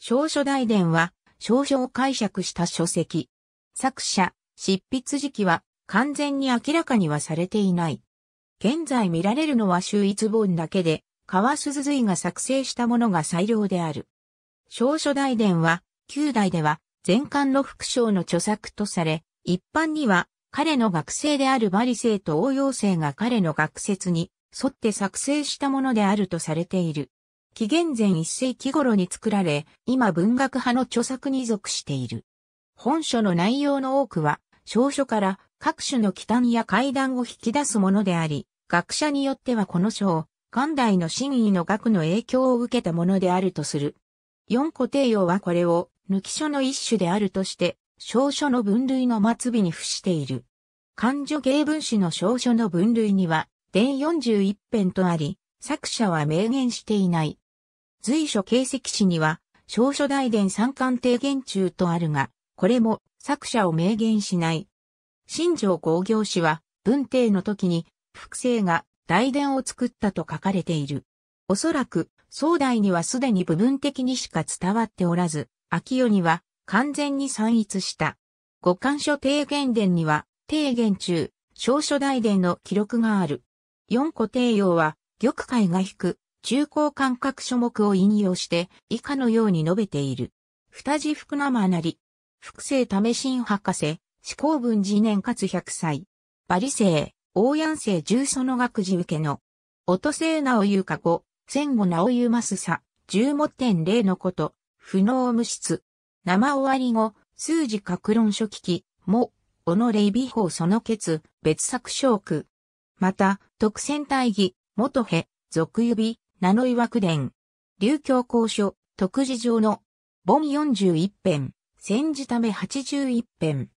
小書大伝は、小書を解釈した書籍。作者、執筆時期は完全に明らかにはされていない。現在見られるのは秀逸本だけで、川鈴髄が作成したものが最良である。小書大伝は、旧代では全巻の副章の著作とされ、一般には彼の学生であるバリ生と応用生が彼の学説に沿って作成したものであるとされている。紀元前1世紀頃に作られ、今文学派の著作に属している。本書の内容の多くは、小書から各種の忌憚や怪談を引き出すものであり、学者によってはこの書を、元代の真意の学の影響を受けたものであるとする。四古帝王はこれを、抜き書の一種であるとして、小書の分類の末尾に付している。漢女芸文史の小書の分類には、伝41編とあり、作者は明言していない。随所形跡誌には、小書大伝三巻提言中とあるが、これも作者を明言しない。新城工業誌は、文帝の時に、複製が大伝を作ったと書かれている。おそらく、壮大にはすでに部分的にしか伝わっておらず、秋代には完全に散逸した。五巻書提言伝には、提言中、小書大伝の記録がある。四個帝陽は、玉海が引く中高感覚書目を引用して以下のように述べている。二字福生なり、福生為新博士、思考文次年かつ100歳。バリ生、大安生重その学児受けの。音生直うかご、戦後直優ますさ、十も点零のこと、不能無質。生終わり後、数字格論書聞き、も、おのれい美法その決、別作証句。また、特選大義、元へ、俗指、名の曰く伝。流教公書、特事上の、本41編、戦時ため81編。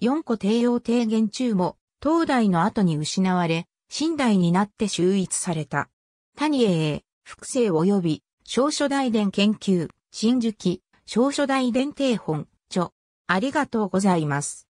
四個帝王提言中も、東大の後に失われ、新代になって秀逸された。谷英、複製及び、少書大伝研究、新宿、少書大伝定本、著。ありがとうございます。